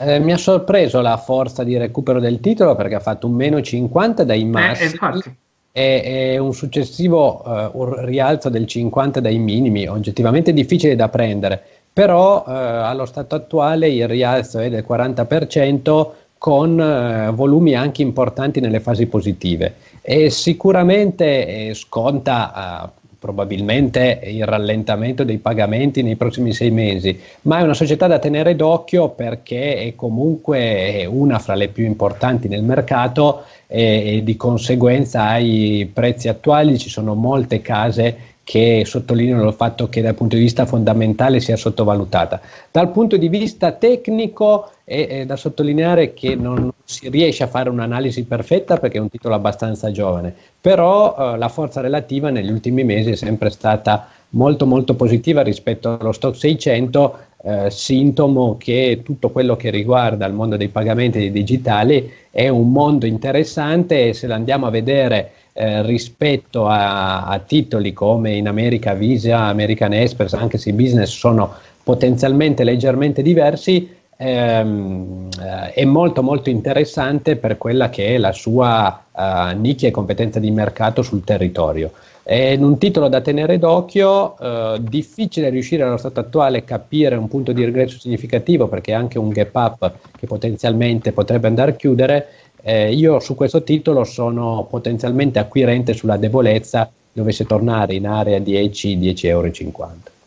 Eh, mi ha sorpreso la forza di recupero del titolo perché ha fatto un meno 50 dai massi eh, e, e, un successivo uh, un rialzo del 50 dai minimi, oggettivamente difficile da prendere, però uh, allo stato attuale il rialzo è del 40% con eh, volumi anche importanti nelle fasi positive e sicuramente eh, sconta eh, probabilmente il rallentamento dei pagamenti nei prossimi sei mesi, ma è una società da tenere d'occhio perché è comunque una fra le più importanti nel mercato e, e di conseguenza ai prezzi attuali ci sono molte case che sottolineano il fatto che dal punto di vista fondamentale sia sottovalutata. Dal punto di vista tecnico è, è da sottolineare che non si riesce a fare un'analisi perfetta perché è un titolo abbastanza giovane, però eh, la forza relativa negli ultimi mesi è sempre stata molto molto positiva rispetto allo stock 600, eh, sintomo che tutto quello che riguarda il mondo dei pagamenti digitali è un mondo interessante e se lo andiamo a vedere eh, rispetto a, a, titoli come in America Visa, American Express, anche se i business sono potenzialmente leggermente diversi, ehm, eh, è molto molto interessante per quella che è la sua eh, nicchia e competenza di mercato sul territorio. È un titolo da tenere d'occhio, eh, difficile riuscire allo stato attuale a capire un punto di regresso significativo perché è anche un gap up che potenzialmente potrebbe andare a chiudere. Eh, io su questo titolo sono potenzialmente acquirente sulla debolezza dovesse tornare in area 10-10,50 euro.